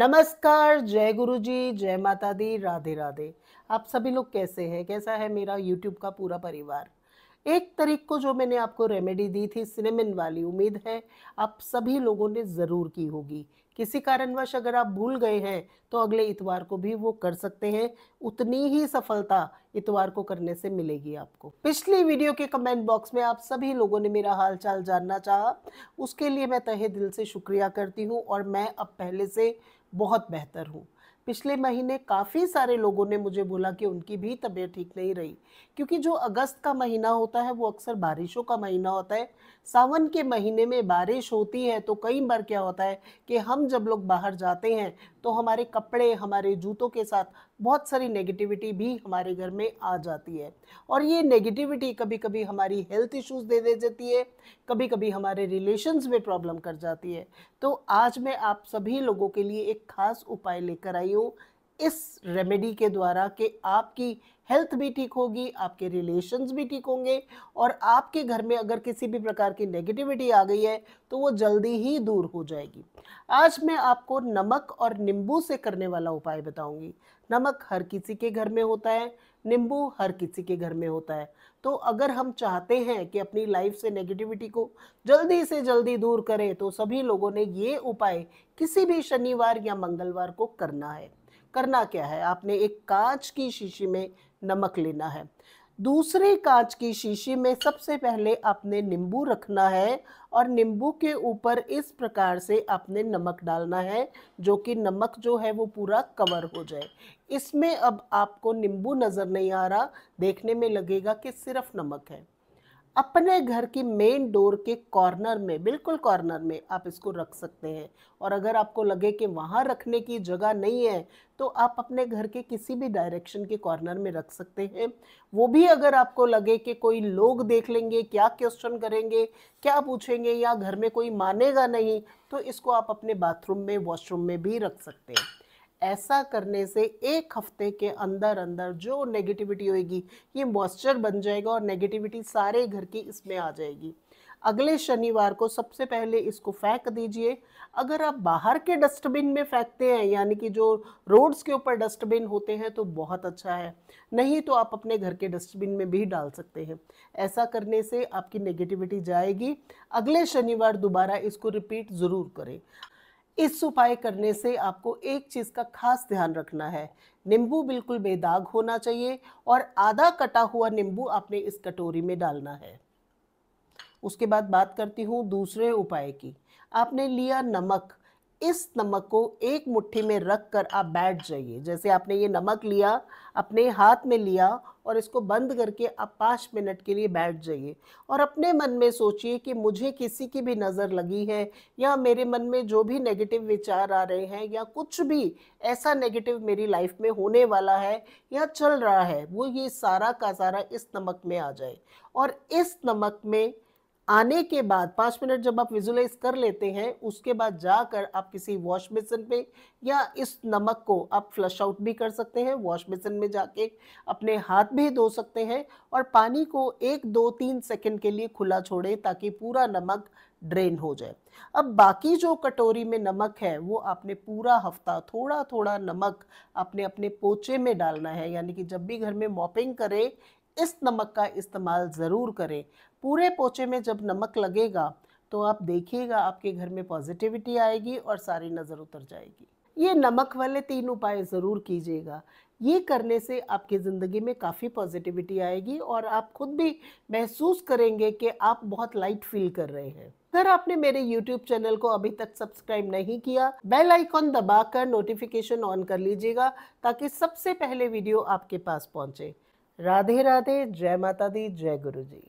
नमस्कार जय गुरु जी जय माता दी राधे राधे आप सभी लोग कैसे हैं कैसा है मेरा यूट्यूब का पूरा परिवार एक तरीक को जो मैंने आपको रेमेडी दी थी सिनेमिन वाली उम्मीद है आप सभी लोगों ने ज़रूर की होगी किसी कारणवश अगर आप भूल गए हैं तो अगले इतवार को भी वो कर सकते हैं उतनी ही सफलता इतवार को करने से मिलेगी आपको पिछली वीडियो के कमेंट बॉक्स में आप सभी लोगों ने मेरा हाल चाल जानना चाहा उसके लिए मैं तहे दिल से शुक्रिया करती हूँ और मैं अब पहले से बहुत बेहतर हूँ पिछले महीने काफ़ी सारे लोगों ने मुझे बोला कि उनकी भी तबीयत ठीक नहीं रही क्योंकि जो अगस्त का महीना होता है वो अक्सर बारिशों का महीना होता है सावन के महीने में बारिश होती है तो कई बार क्या होता है कि हम जब लोग बाहर जाते हैं तो हमारे कपड़े हमारे जूतों के साथ बहुत सारी नेगेटिविटी भी हमारे घर में आ जाती है और ये नेगेटिविटी कभी कभी हमारी हेल्थ इश्यूज दे दे जाती है कभी कभी हमारे रिलेशंस में प्रॉब्लम कर जाती है तो आज मैं आप सभी लोगों के लिए एक खास उपाय लेकर आई हूँ इस रेमेडी के द्वारा कि आपकी हेल्थ भी ठीक होगी आपके रिलेशंस भी ठीक होंगे और आपके घर में अगर किसी भी प्रकार की नेगेटिविटी आ गई है तो वो जल्दी ही दूर हो जाएगी आज मैं आपको नमक और नींबू से करने वाला उपाय बताऊंगी नमक हर किसी के घर में होता है नींबू हर किसी के घर में होता है तो अगर हम चाहते हैं कि अपनी लाइफ से नेगेटिविटी को जल्दी से जल्दी दूर करें तो सभी लोगों ने ये उपाय किसी भी शनिवार या मंगलवार को करना है करना क्या है आपने एक कांच की शीशी में नमक लेना है दूसरे कांच की शीशी में सबसे पहले आपने नींबू रखना है और नींबू के ऊपर इस प्रकार से आपने नमक डालना है जो कि नमक जो है वो पूरा कवर हो जाए इसमें अब आपको नींबू नज़र नहीं आ रहा देखने में लगेगा कि सिर्फ नमक है अपने घर की मेन डोर के कॉर्नर में बिल्कुल कॉर्नर में आप इसको रख सकते हैं और अगर आपको लगे कि वहाँ रखने की जगह नहीं है तो आप अपने घर के किसी भी डायरेक्शन के कॉर्नर में रख सकते हैं वो भी अगर आपको लगे कि कोई लोग देख लेंगे क्या क्वेश्चन करेंगे क्या पूछेंगे या घर में कोई मानेगा नहीं तो इसको आप अपने बाथरूम में वॉशरूम में भी रख सकते हैं ऐसा करने से एक हफ्ते के अंदर अंदर जो नेगेटिविटी होगी ये मॉइस्चर बन जाएगा और नेगेटिविटी सारे घर की इसमें आ जाएगी अगले शनिवार को सबसे पहले इसको फेंक दीजिए अगर आप बाहर के डस्टबिन में फेंकते हैं यानी कि जो रोड्स के ऊपर डस्टबिन होते हैं तो बहुत अच्छा है नहीं तो आप अपने घर के डस्टबिन में भी डाल सकते हैं ऐसा करने से आपकी नेगेटिविटी जाएगी अगले शनिवार दोबारा इसको रिपीट ज़रूर करें इस उपाय करने से आपको एक चीज़ का खास ध्यान रखना है नींबू बिल्कुल बेदाग होना चाहिए और आधा कटा हुआ नींबू आपने इस कटोरी में डालना है उसके बाद बात करती हूँ दूसरे उपाय की आपने लिया नमक इस नमक को एक मुट्ठी में रख कर आप बैठ जाइए जैसे आपने ये नमक लिया अपने हाथ में लिया और इसको बंद करके आप पाँच मिनट के लिए बैठ जाइए और अपने मन में सोचिए कि मुझे किसी की भी नज़र लगी है या मेरे मन में जो भी नेगेटिव विचार आ रहे हैं या कुछ भी ऐसा नेगेटिव मेरी लाइफ में होने वाला है या चल रहा है वो ये सारा का सारा इस नमक में आ जाए और इस नमक में आने के बाद पाँच मिनट जब आप विजुलाइज कर लेते हैं उसके बाद जाकर आप किसी वॉश बेसन पे या इस नमक को आप फ्लश आउट भी कर सकते हैं वॉश बेसन में जाके अपने हाथ भी धो सकते हैं और पानी को एक दो तीन सेकंड के लिए खुला छोड़ें ताकि पूरा नमक ड्रेन हो जाए अब बाकी जो कटोरी में नमक है वो आपने पूरा हफ्ता थोड़ा थोड़ा नमक आपने अपने पोचे में डालना है यानी कि जब भी घर में मॉपिंग करें इस नमक का इस्तेमाल ज़रूर करें पूरे पोचे में जब नमक लगेगा तो आप देखिएगा आपके घर में पॉजिटिविटी आएगी और सारी नज़र उतर जाएगी ये नमक वाले तीन उपाय ज़रूर कीजिएगा ये करने से आपकी ज़िंदगी में काफ़ी पॉजिटिविटी आएगी और आप खुद भी महसूस करेंगे कि आप बहुत लाइट फील कर रहे हैं अगर आपने मेरे YouTube चैनल को अभी तक सब्सक्राइब नहीं किया बेल आइकॉन दबाकर नोटिफिकेशन ऑन कर लीजिएगा ताकि सबसे पहले वीडियो आपके पास पहुंचे राधे राधे जय माता दी जय गुरु जी